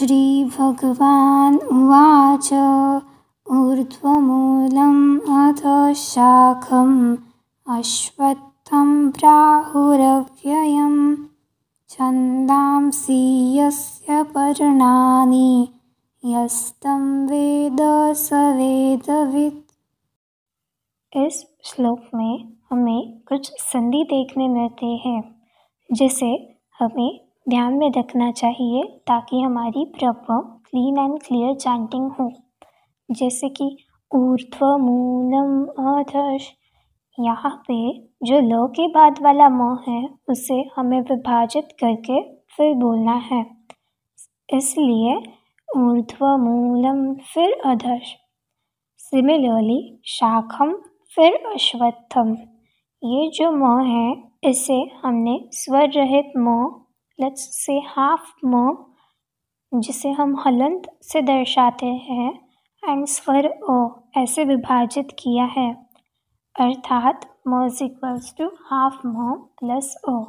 भगवान उवाच ऊर्धमूल अथ शाख अश्वत्थम प्राहुरव्यय छन्दांसि यस्य पर्णानि वेद स वेदवित् इस श्लोक में हमें कुछ संधि देखने मिलते हैं जिसे हमें ध्यान में रखना चाहिए ताकि हमारी proper clean and clear chanting हो जैसे कि ऊर्ध्व मूलम अधर्श यहाँ पे जो ल के बाद वाला म है उसे हमें विभाजित करके फिर बोलना है इसलिए ऊर्ध्व मूलम फिर अधर्श सिमिलरली शाखम फिर अश्वत्थम ये जो म है इसे हमने स्वर रहित म लेट्स से हाफ मोम जिसे हम हलंत से दर्शाते हैं एंड स्वर ओ ऐसे विभाजित किया है अर्थात मोज इक्वल्स टू हाफ मोम प्लस ओ